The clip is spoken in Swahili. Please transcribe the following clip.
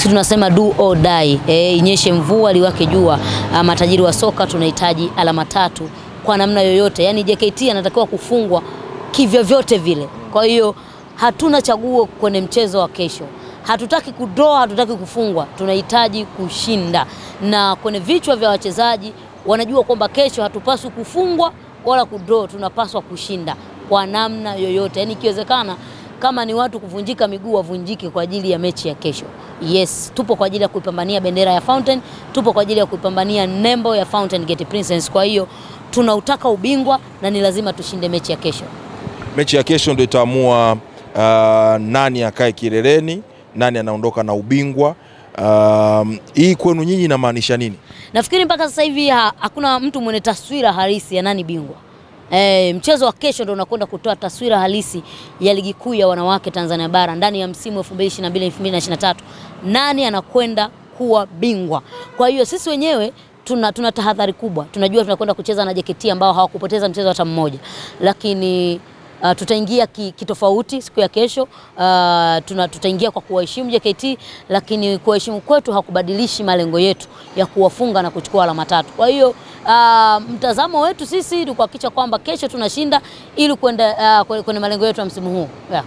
si tunasema do or die. E, inyeshe mvua liwake jua, ah, matajiri wa soka tunahitaji alama tatu kwa namna yoyote. Yani JKT anatakiwa kufungwa kivyovyote vile. Kwa hiyo hatuna chaguo kwenye mchezo wa kesho. Hatutaki kudoa, hatutaki kufungwa, tunahitaji kushinda, na kwenye vichwa vya wachezaji wanajua kwamba kesho hatupaswi kufungwa wala kudoa, tunapaswa kushinda kwa namna yoyote, yani ikiwezekana kama ni watu kuvunjika miguu, wavunjike kwa ajili ya mechi ya kesho. Yes, tupo kwa ajili ya kuipambania bendera ya Fountain, tupo kwa ajili ya kuipambania nembo ya Fountain Gate Princess. Kwa hiyo tunautaka ubingwa na ni lazima tushinde mechi ya kesho. Mechi ya kesho ndio itaamua uh, nani akae kileleni, nani anaondoka na ubingwa. Um, hii kwenu nyinyi inamaanisha nini? Nafikiri mpaka sasa hivi hakuna mtu mwenye taswira halisi ya nani bingwa. E, mchezo wa kesho ndio unakwenda kutoa taswira halisi ya ligi kuu ya wanawake Tanzania bara ndani ya msimu 2022 2023. Nani anakwenda kuwa bingwa? Kwa hiyo sisi wenyewe tuna, tuna tahadhari kubwa, tunajua tunakwenda kucheza na JKT ambao hawakupoteza mchezo hata mmoja, lakini Uh, tutaingia kitofauti siku ya kesho. Uh, tutaingia kwa kuwaheshimu JKT, lakini kuwaheshimu kwetu hakubadilishi malengo yetu ya kuwafunga na kuchukua alama tatu. Kwa hiyo uh, mtazamo wetu sisi ni kuhakikisha kwamba kesho tunashinda ili kwenda uh, kwenye malengo yetu ya msimu huu yeah.